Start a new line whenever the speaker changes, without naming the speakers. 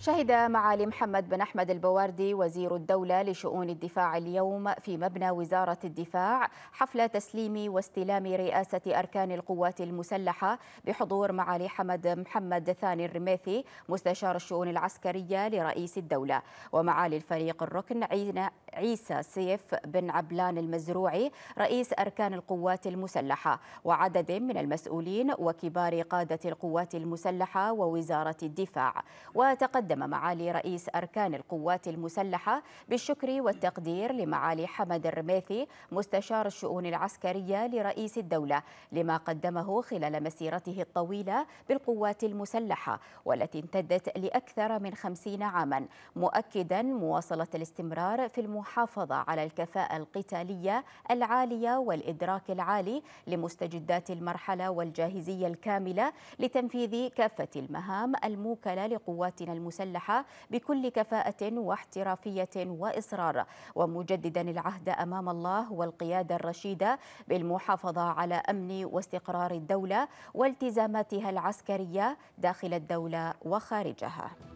شهد معالي محمد بن أحمد البواردي وزير الدولة لشؤون الدفاع اليوم في مبنى وزارة الدفاع حفل تسليم واستلام رئاسة أركان القوات المسلحة بحضور معالي حمد محمد ثاني الرميثي مستشار الشؤون العسكرية لرئيس الدولة ومعالي الفريق الركن عين عيسى سيف بن عبلان المزروعي رئيس أركان القوات المسلحة وعدد من المسؤولين وكبار قادة القوات المسلحة ووزارة الدفاع وتقدم معالي رئيس أركان القوات المسلحة بالشكر والتقدير لمعالي حمد الرميثي مستشار الشؤون العسكرية لرئيس الدولة لما قدمه خلال مسيرته الطويلة بالقوات المسلحة والتي امتدت لأكثر من خمسين عاما مؤكدا مواصلة الاستمرار في المحاولة المحافظة على الكفاءة القتالية العالية والإدراك العالي لمستجدات المرحلة والجاهزية الكاملة لتنفيذ كافة المهام الموكلة لقواتنا المسلحة بكل كفاءة واحترافية وإصرار ومجددا العهد أمام الله والقيادة الرشيدة بالمحافظة على أمن واستقرار الدولة والتزاماتها العسكرية داخل الدولة وخارجها